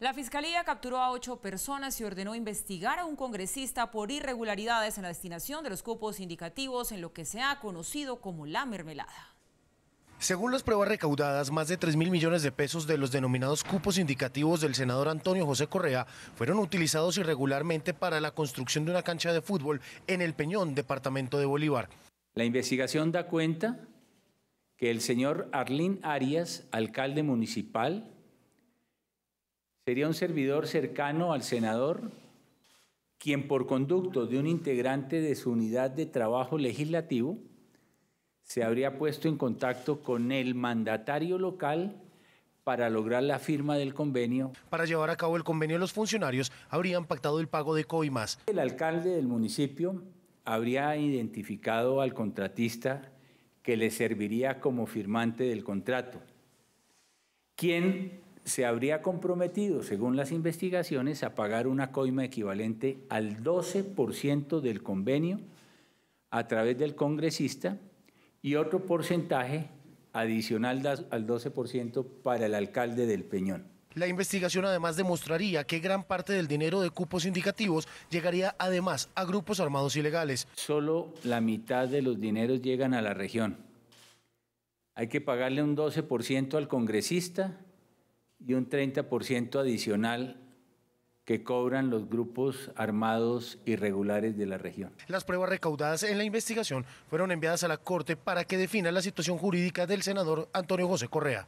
La Fiscalía capturó a ocho personas y ordenó investigar a un congresista por irregularidades en la destinación de los cupos indicativos en lo que se ha conocido como la mermelada. Según las pruebas recaudadas, más de 3 mil millones de pesos de los denominados cupos indicativos del senador Antonio José Correa fueron utilizados irregularmente para la construcción de una cancha de fútbol en el Peñón, departamento de Bolívar. La investigación da cuenta que el señor Arlín Arias, alcalde municipal, sería un servidor cercano al senador quien por conducto de un integrante de su unidad de trabajo legislativo se habría puesto en contacto con el mandatario local para lograr la firma del convenio. Para llevar a cabo el convenio, los funcionarios habrían pactado el pago de coimas. El alcalde del municipio habría identificado al contratista que le serviría como firmante del contrato, quien se habría comprometido, según las investigaciones, a pagar una coima equivalente al 12% del convenio a través del congresista y otro porcentaje adicional al 12% para el alcalde del Peñón. La investigación además demostraría que gran parte del dinero de cupos indicativos llegaría además a grupos armados ilegales. Solo la mitad de los dineros llegan a la región. Hay que pagarle un 12% al congresista y un 30% adicional que cobran los grupos armados irregulares de la región. Las pruebas recaudadas en la investigación fueron enviadas a la Corte para que defina la situación jurídica del senador Antonio José Correa.